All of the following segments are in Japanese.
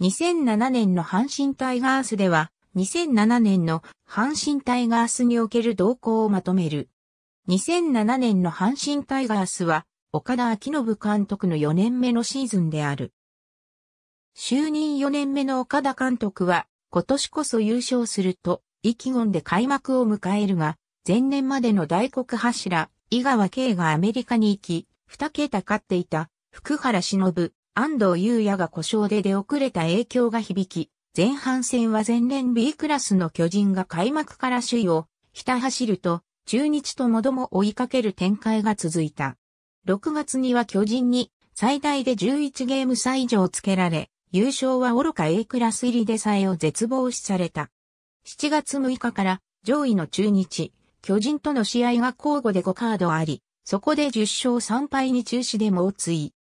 2007年の阪神タイガースでは、2007年の阪神タイガースにおける動向をまとめる。2007年の阪神タイガースは、岡田昭信監督の4年目のシーズンである。就任4年目の岡田監督は、今年こそ優勝すると、意気込んで開幕を迎えるが、前年までの大黒柱、井川慶がアメリカに行き、二桁勝っていた、福原忍、安藤優也が故障で出遅れた影響が響き、前半戦は前年 B クラスの巨人が開幕から首位をひた走ると、中日ともども追いかける展開が続いた。6月には巨人に最大で11ゲーム差以上つけられ、優勝は愚か A クラス入りでさえを絶望視された。7月6日から上位の中日、巨人との試合が交互で5カードあり、そこで10勝3敗に中止で猛追。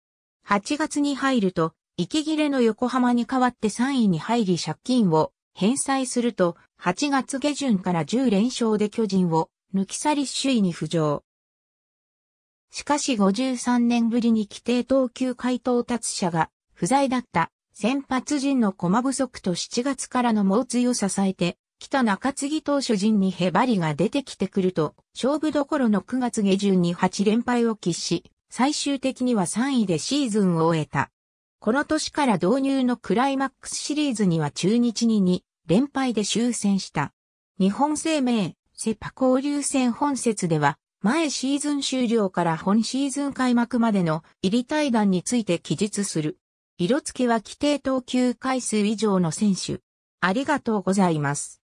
8月に入ると、息切れの横浜に代わって3位に入り借金を返済すると、8月下旬から10連勝で巨人を抜き去り首位に浮上。しかし53年ぶりに規定投球回到達者が不在だった先発陣の駒不足と7月からの猛追を支えて、北中継ぎ投手陣にへばりが出てきてくると、勝負どころの9月下旬に8連敗を喫し、最終的には3位でシーズンを終えた。この年から導入のクライマックスシリーズには中日に2連敗で終戦した。日本生命、セパ交流戦本節では、前シーズン終了から本シーズン開幕までの入り対談について記述する。色付けは規定投球回数以上の選手。ありがとうございます。